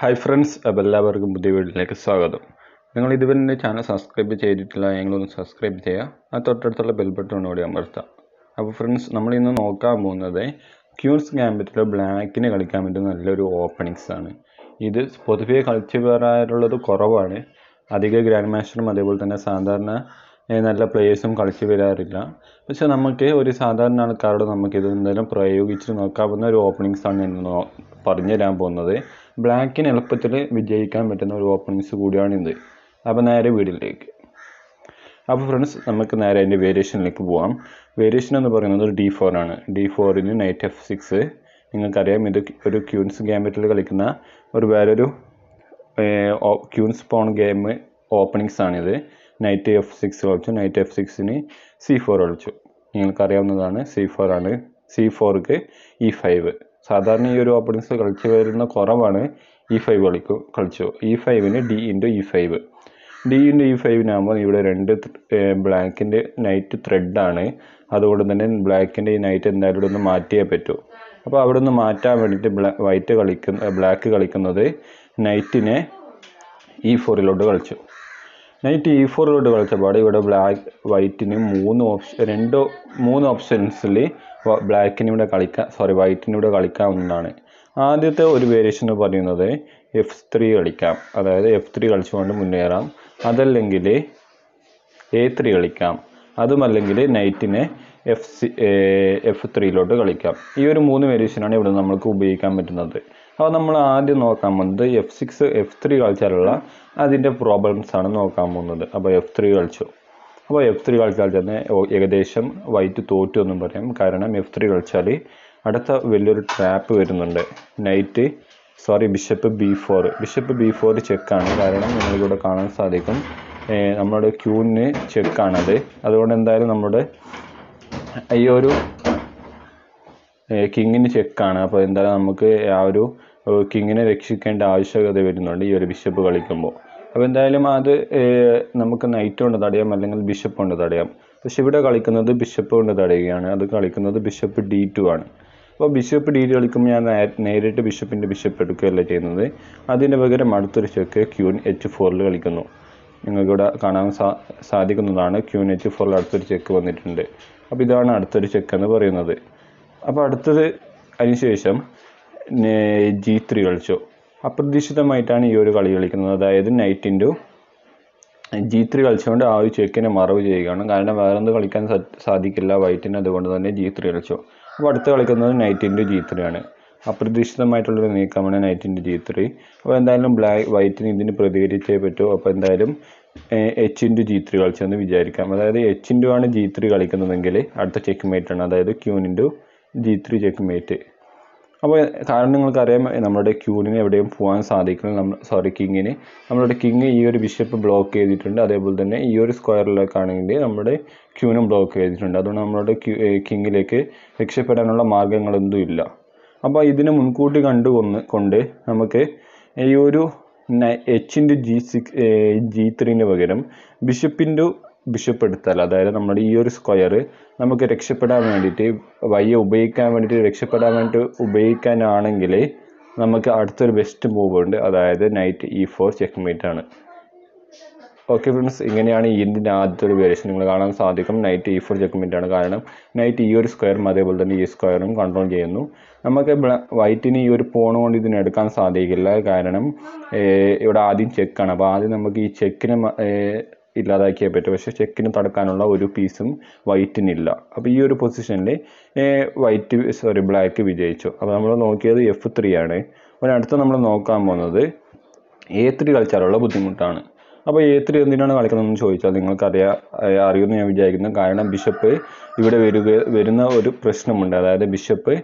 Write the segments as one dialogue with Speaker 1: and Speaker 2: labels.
Speaker 1: hi friends അപ്പോൾ എല്ലാവർക്കും പുതിയ വീഡിയോയിലേക്ക് സ്വാഗതം നിങ്ങൾ ഇതുവരെ എൻ്റെ ചാനൽ സബ്സ്ക്രൈബ് ചെയ്തിട്ടില്ല നിങ്ങളൊന്ന് സബ്സ്ക്രൈബ് ചെയ്യുക ആ തൊട്ടടുത്തുള്ള ബെൽ കൂടി അമർത്താം അപ്പോൾ ഫ്രണ്ട്സ് നമ്മൾ ഇന്ന് നോക്കാൻ പോകുന്നത് ക്യൂൻസ് ക്യാമ്പറ്റിൽ ബ്ലാക്കിന് കളിക്കാൻ പറ്റുന്ന നല്ലൊരു ഓപ്പണിങ്സ് ആണ് ഇത് പൊതുവേ കളിച്ചു വരാറുള്ളത് കുറവാണ് അധിക ഗ്രാൻഡ് മാസ്റ്ററും അതേപോലെ തന്നെ സാധാരണ നല്ല പ്ലേയേഴ്സും കളിച്ചു വരാറില്ല പക്ഷേ നമുക്ക് ഒരു സാധാരണ ആൾക്കാരോട് നമുക്കിത് എന്തായാലും പ്രയോഗിച്ച് നോക്കാവുന്ന ഒരു ഓപ്പണിങ്സാണ് ഞാൻ പറഞ്ഞു തരാൻ പോകുന്നത് ബ്ലാക്കിന് എളുപ്പത്തിൽ വിജയിക്കാൻ പറ്റുന്ന ഒരു ഓപ്പണിങ്സ് കൂടിയാണിത് അപ്പോൾ നേരെ വീടിലേക്ക് അപ്പോൾ ഫ്രണ്ട്സ് നമുക്ക് നേരെ അതിൻ്റെ വേരിയേഷനിലേക്ക് പോകാം വേരിയേഷൻ എന്ന് പറയുന്നത് ഒരു ഡി ഫോർ ആണ് ഡി ഫോറിന് നൈറ്റ് എഫ് സിക്സ് നിങ്ങൾക്കറിയാം ഇത് ഒരു ക്യൂൻസ് ഗ്യാമ്പറ്റിൽ കളിക്കുന്ന ഒരു വേറൊരു ക്യൂൻസ് പോൺ ഗെയിം ഓപ്പണിങ്സ് ആണിത് നൈറ്റ് എഫ് സിക്സ് കളിച്ചു നൈറ്റ് എഫ് സിക്സിന് സി ഫോർ കളിച്ചു നിങ്ങൾക്കറിയാവുന്നതാണ് സി ഫോർ ആണ് സി ഫോർക്ക് ഇ ഫൈവ് സാധാരണ ഈ ഒരു ഓപ്പണിങ്സ് കളിച്ചു വരുന്ന കുറവാണ് ഇ e ഫൈവ് കളിക്കും കളിച്ചു ഇ ഫൈവിന് D into E five D into E ഫൈവിനാകുമ്പോൾ ഇവിടെ രണ്ട് ബ്ലാക്കിൻ്റെ നൈറ്റ് ത്രെഡാണ് അതുകൊണ്ട് തന്നെ ബ്ലാക്കിൻ്റെ ഈ നൈറ്റ് എന്തായാലും ഇവിടെ ഒന്ന് മാറ്റിയേ പറ്റൂ അപ്പോൾ അവിടെ നിന്ന് മാറ്റാൻ വേണ്ടിയിട്ട് ബ്ലാ വൈറ്റ് കളിക്കുന്ന ബ്ലാക്ക് കളിക്കുന്നത് നൈറ്റിനെ ഇ e ഫോറിലോട്ട് കളിച്ചു നൈറ്റ് ഇ ഫോറിലോട്ട് കളിച്ചപാട് ഇവിടെ ബ്ലാക്ക് വൈറ്റിന് മൂന്ന് ഓപ്ഷൻ രണ്ട് മൂന്ന് ഓപ്ഷൻസിൽ ഇവിടെ കളിക്കാം സോറി വൈറ്റിനിവിടെ കളിക്കാവുന്നതാണ് ആദ്യത്തെ ഒരു വേരിയേഷൻ എന്ന് പറയുന്നത് എഫ് ത്രീ കളിക്കാം അതായത് എഫ് ത്രീ കളിച്ചുകൊണ്ട് മുന്നേറാം അതല്ലെങ്കിൽ എ ത്രീ കളിക്കാം അതുമല്ലെങ്കിൽ നൈറ്റിനെ എഫ് സി എഫ് ത്രീയിലോട്ട് കളിക്കാം ഈ ഒരു മൂന്ന് വേരിയേഷനാണ് ഇവിടെ നമ്മൾക്ക് ഉപയോഗിക്കാൻ പറ്റുന്നത് അപ്പോൾ നമ്മൾ ആദ്യം നോക്കാൻ പോകുന്നത് എഫ് സിക്സ് എഫ് ത്രീ കളിച്ചാലുള്ള അതിൻ്റെ പ്രോബ്ലംസ് ആണ് നോക്കാൻ പോകുന്നത് അപ്പോൾ എഫ് ത്രീ കളിച്ചു അപ്പോൾ എഫ് ത്രീ കളിച്ചാൽ തന്നെ ഏകദേശം വൈറ്റ് തോറ്റു എന്നും പറയാം കാരണം എഫ് ത്രീ കളിച്ചാൽ അടുത്ത വലിയൊരു ട്രാപ്പ് വരുന്നുണ്ട് knight sorry bishop B four bishop B four ചെക്കാണ് കാരണം നിങ്ങളിവിടെ കാണാൻ സാധിക്കും നമ്മുടെ ക്യൂന് ചെക്കാണത് അതുകൊണ്ട് എന്തായാലും നമ്മുടെ ഈ ഒരു കിങ്ങിന് ചെക്കാണ് അപ്പോൾ എന്തായാലും നമുക്ക് ആ ഒരു കിങ്ങിനെ രക്ഷിക്കേണ്ട ആവശ്യകത വരുന്നുണ്ട് ഈ ഒരു ബിഷപ്പ് കളിക്കുമ്പോൾ അപ്പോൾ എന്തായാലും അത് നമുക്ക് നൈറ്റ് കൊണ്ട് തടയാം അല്ലെങ്കിൽ ബിഷപ്പ് കൊണ്ട് തടയാം പക്ഷെ ഇവിടെ കളിക്കുന്നത് ബിഷപ്പ് കൊണ്ട് തടയുകയാണ് അത് കളിക്കുന്നത് ബിഷപ്പ് ഡി ടു ആണ് അപ്പോൾ ബിഷപ്പ് ഡി കളിക്കുമ്പോൾ ഞാൻ നേരിട്ട് ബിഷപ്പിൻ്റെ ബിഷപ്പ് എടുക്കുകയല്ല ചെയ്യുന്നത് അതിൻ്റെ പകരം അടുത്തൊരു ചെക്ക് ക്യൂൻ എച്ച് ഫോറിൽ കളിക്കുന്നു നിങ്ങൾക്കിവിടെ കാണാൻ സാ സാധിക്കുന്നതാണ് ക്യൂൻ എച്ച് ഫോറിൽ അടുത്തൊരു ചെക്ക് വന്നിട്ടുണ്ട് അപ്പോൾ ഇതാണ് അടുത്തൊരു ചെക്ക് എന്ന് പറയുന്നത് അപ്പോൾ അടുത്തത് അതിനുശേഷം ജി ത്രീ കളിച്ചു അപ്രതീക്ഷിതമായിട്ടാണ് ഈ ഒരു കളി കളിക്കുന്നത് അതായത് നൈറ്റ് ഇൻറ്റു ജി ത്രീ കളിച്ചുകൊണ്ട് ആ ഒരു ചെക്കിനെ മറവ് ചെയ്യുകയാണ് കാരണം വേറെന്ത് കളിക്കാൻ സാധിക്കില്ല വൈറ്റിന് അതുകൊണ്ട് തന്നെ ജി ത്രീ കളിച്ചു അപ്പോൾ അടുത്ത് കളിക്കുന്നത് നൈറ്റ് ഇൻറ്റു ജി ത്രീ ആണ് അപ്രതീക്ഷിതമായിട്ടുള്ളൊരു നീക്കമാണ് നൈറ്റ് ഇൻറ്റു ജി ത്രീ അപ്പോൾ എന്തായാലും ബ്ലാക്ക് വൈറ്റിന് ഇതിന് പ്രതികരിച്ചേ പറ്റൂ അപ്പോൾ എന്തായാലും എച്ച് ഇൻറ്റു ജി ത്രീ കളിച്ചെന്ന് വിചാരിക്കാം അതായത് എച്ച് ഇൻറ്റു ആണ് ജി ത്രീ കളിക്കുന്നതെങ്കിൽ അടുത്ത ചെക്ക് മേറ്റ് ആണ് അതായത് queen into G three checkmate അപ്പോൾ കാരണം നിങ്ങൾക്കറിയാം നമ്മുടെ ക്യൂവിന് എവിടെയും പോകാൻ സാധിക്കില്ല നമ്മൾ സോറി കിങ്ങിന് നമ്മുടെ കിങ് ഈ ഒരു ബിഷപ്പ് ബ്ലോക്ക് ചെയ്തിട്ടുണ്ട് അതേപോലെ തന്നെ ഈ ഒരു സ്ക്വയറിലേക്കാണെങ്കിൽ നമ്മുടെ ക്യൂവിനും ബ്ലോക്ക് ചെയ്തിട്ടുണ്ട് അതുകൊണ്ട് നമ്മുടെ കിങ്ങിലേക്ക് രക്ഷപ്പെടാനുള്ള മാർഗങ്ങളൊന്നും ഇല്ല അപ്പോൾ ഇതിനെ മുൻകൂട്ടി കണ്ടുകൊണ്ട് കൊണ്ട് നമുക്ക് ഈ ഒരു എച്ചിൻ്റെ ജി സിക്സ് ജി ത്രീന് പകരം ബിഷപ്പിൻ്റെ ബിഷപ്പ് എടുത്താൽ അതായത് നമ്മുടെ ഈ ഒരു സ്ക്വയർ നമുക്ക് രക്ഷപ്പെടാൻ വേണ്ടിയിട്ട് വയ്യെ ഉപയോഗിക്കാൻ വേണ്ടിയിട്ട് രക്ഷപ്പെടാൻ വേണ്ടിയിട്ട് ഉപയോഗിക്കാനാണെങ്കിൽ നമുക്ക് അടുത്തൊരു ബെസ്റ്റ് മൂവ് ഉണ്ട് അതായത് നൈറ്റ് ഇ ഫോർ ചെക്ക് ആണ് ഓക്കെ ഫ്രണ്ട്സ് ഇങ്ങനെയാണ് ഇതിൻ്റെ ആദ്യത്തെ ഒരു വേരിയേഷൻ നിങ്ങൾ കാണാൻ സാധിക്കും നൈറ്റ് ഇ ഫോർ ചെക്ക് ആണ് കാരണം നൈറ്റ് ഈ ഒരു സ്ക്വയറും അതേപോലെ തന്നെ ഈ സ്ക്വയറും കൺട്രോൾ ചെയ്യുന്നു നമുക്ക് വൈറ്റിന് ഈ ഒരു പോൺ കൊണ്ട് ഇതിന് എടുക്കാൻ സാധിക്കില്ല കാരണം ഇവിടെ ആദ്യം ചെക്കാണ് അപ്പോൾ ആദ്യം നമുക്ക് ഈ ചെക്കിന് ഇല്ലാതാക്കിയേ പറ്റും പക്ഷേ ചെക്കിന് തടുക്കാനുള്ള ഒരു പീസും വൈറ്റിനില്ല അപ്പോൾ ഈ ഒരു പൊസിഷനിൽ വൈറ്റ് സോറി ബ്ലാക്ക് വിജയിച്ചു അപ്പോൾ നമ്മൾ നോക്കിയത് എഫ് ത്രീ ആണ് അപ്പോൾ അടുത്ത നമ്മൾ നോക്കാൻ പോകുന്നത് എ ത്രീ കളിച്ചാലുള്ള ബുദ്ധിമുട്ടാണ് അപ്പോൾ എ ത്രീ എന്തിനാണ് കളിക്കുന്നതെന്ന് ചോദിച്ചാൽ നിങ്ങൾക്കറിയാം അറിയുമെന്ന് ഞാൻ വിചാരിക്കുന്നു കാരണം ബിഷപ്പ് ഇവിടെ വരിക വരുന്ന ഒരു പ്രശ്നമുണ്ട് അതായത് ബിഷപ്പ്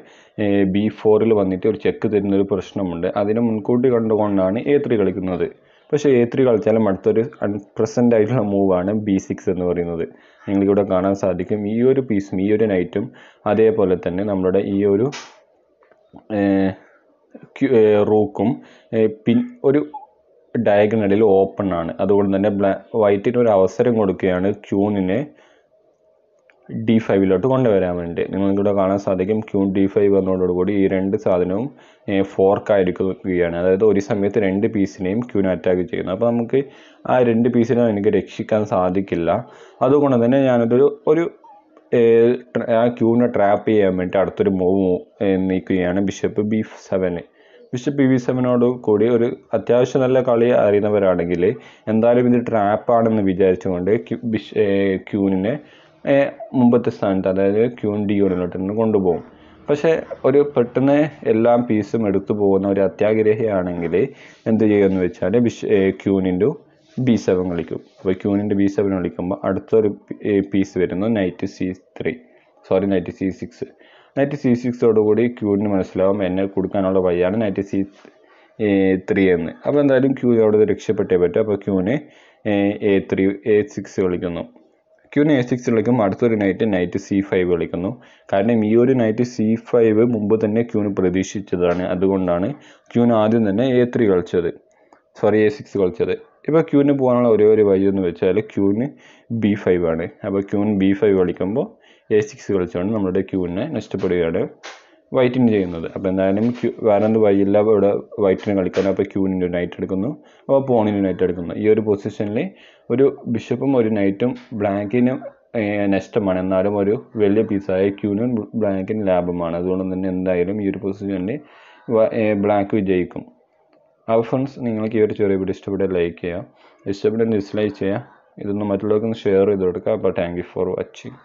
Speaker 1: ബി ഫോറിൽ വന്നിട്ട് ഒരു ചെക്ക് തരുന്ന ഒരു പ്രശ്നമുണ്ട് അതിനെ മുൻകൂട്ടി കണ്ടുകൊണ്ടാണ് എ ത്രീ കളിക്കുന്നത് പക്ഷേ എ ത്രീ കളിച്ചാലും അടുത്തൊരു അൺപ്രസൻ്റ് ആയിട്ടുള്ള മൂവാണ് ബി സിക്സ് എന്ന് പറയുന്നത് നിങ്ങൾക്കിവിടെ കാണാൻ സാധിക്കും ഈ ഒരു പീസും ഈ ഒരു നൈറ്റും അതേപോലെ തന്നെ നമ്മുടെ ഈ ഒരു റൂക്കും പിൻ ഒരു ഡയഗണലിൽ ഓപ്പൺ ആണ് അതുകൊണ്ട് തന്നെ ബ്ലാ വൈറ്റിന് ഒരു അവസരം കൊടുക്കുകയാണ് ക്യൂണിനെ ഡി ഫൈവിലോട്ട് കൊണ്ടുവരാൻ വേണ്ടി നിങ്ങൾക്കിവിടെ കാണാൻ സാധിക്കും ക്യൂൺ ഡി ഫൈവ് വന്നതോടുകൂടി ഈ രണ്ട് സാധനവും ഫോർക്കായിരിക്കുകയാണ് അതായത് ഒരു സമയത്ത് രണ്ട് പീസിനെയും ക്യൂൺ അറ്റാക്ക് ചെയ്യുന്നു അപ്പോൾ നമുക്ക് ആ രണ്ട് പീസിനെ എനിക്ക് രക്ഷിക്കാൻ സാധിക്കില്ല അതുകൊണ്ട് തന്നെ ഞാനൊരു ഒരു ആ ക്യൂവിനെ ട്രാപ്പ് ചെയ്യാൻ വേണ്ടി അടുത്തൊരു മൂവ് നീക്കുകയാണ് ബിഷപ്പ് ബി സെവന് ബിഷപ്പ് ബി വി സെവനോട് കൂടി ഒരു അത്യാവശ്യം നല്ല കളി അറിയുന്നവരാണെങ്കിൽ എന്തായാലും ഇത് ട്രാപ്പാണെന്ന് വിചാരിച്ചുകൊണ്ട് ക്യൂവിനെ മുമ്പത്തെ സ്ഥാനത്ത് അതായത് ക്യൂൻ ഡിയോണിലോട്ട് കൊണ്ടുപോകും പക്ഷേ ഒരു പെട്ടെന്ന് എല്ലാ പീസും എടുത്തു പോകുന്ന ഒരു അത്യാഗ്രഹിയാണെങ്കിൽ എന്ത് ചെയ്യുമെന്ന് വെച്ചാൽ ബിഷ് ക്യൂനിൻ്റെ ബി സെവൻ കളിക്കും അപ്പോൾ ക്യൂനിൻ്റെ ബി സെവൻ കളിക്കുമ്പോൾ അടുത്തൊരു പീസ് വരുന്നു knight C three sorry knight C six knight C സിക്സോടുകൂടി ക്യൂവിന് മനസ്സിലാവും എന്നെ കൊടുക്കാനുള്ള വഴിയാണ് നൈറ്റ് സി ത്രീ എന്ന് അപ്പോൾ എന്തായാലും ക്യൂ അവിടെ രക്ഷപ്പെട്ടേ പറ്റും അപ്പോൾ ക്യൂവിന് എ ത്രീ എ സിക്സ് കളിക്കുന്നു ക്യൂന് എ സിക്സ് കളിക്കും അടുത്തൊരു നൈറ്റ് നൈറ്റ് സി ഫൈവ് കളിക്കുന്നു കാരണം ഈ ഒരു നൈറ്റ് സി ഫൈവ് മുമ്പ് തന്നെ ക്യൂന് പ്രതീക്ഷിച്ചതാണ് അതുകൊണ്ടാണ് ക്യൂന് ആദ്യം തന്നെ എ ത്രീ കളിച്ചത് സോറി എ സിക്സ് കളിച്ചത് ഇപ്പോൾ ക്യൂന് പോകാനുള്ള ഒരേ ഒരു വഴി എന്ന് വെച്ചാൽ ക്യൂന് ബി ഫൈവ് ആണ് അപ്പോൾ ക്യൂൻ ബി ഫൈവ് കളിക്കുമ്പോൾ എ സിക്സ് കളിച്ചുകൊണ്ട് നമ്മുടെ ക്യൂവിനെ നഷ്ടപ്പെടുകയാണ് വൈറ്റിന് ചെയ്യുന്നത് അപ്പോൾ എന്തായാലും ക്യൂ വേറെ എന്ത് ഇവിടെ വൈറ്റിന് കളിക്കാൻ അപ്പോൾ ക്യൂവിന് നൈറ്റ് എടുക്കുന്നു അപ്പോൾ പോണിന് നൈറ്റ് എടുക്കുന്നു ഈ ഒരു പൊസിഷനിൽ ഒരു ബിഷപ്പും ഒരു നൈറ്റും ബ്ലാങ്കിനും നഷ്ടമാണ് എന്നാലും ഒരു വലിയ പീസായ ക്യൂനും ബ്ലാക്കിന് ലാഭമാണ് അതുകൊണ്ട് തന്നെ എന്തായാലും ഈ ഒരു പൊസിഷനിൽ ബ്ലാക്ക് വിജയിക്കും അവ ഫ്രണ്ട്സ് നിങ്ങൾക്ക് ഈ ഒരു ചെറിയ വീഡിയോ ഇഷ്ടപ്പെട്ട ലൈക്ക് ചെയ്യുക ഇഷ്ടപ്പെട്ട ഡിസ്ലൈക്ക് ചെയ്യുക ഇതൊന്ന് മറ്റുള്ളവർക്കൊന്ന് ഷെയർ ചെയ്ത് കൊടുക്കുക അപ്പോൾ താങ്ക് യു ഫോർ വാച്ചിങ്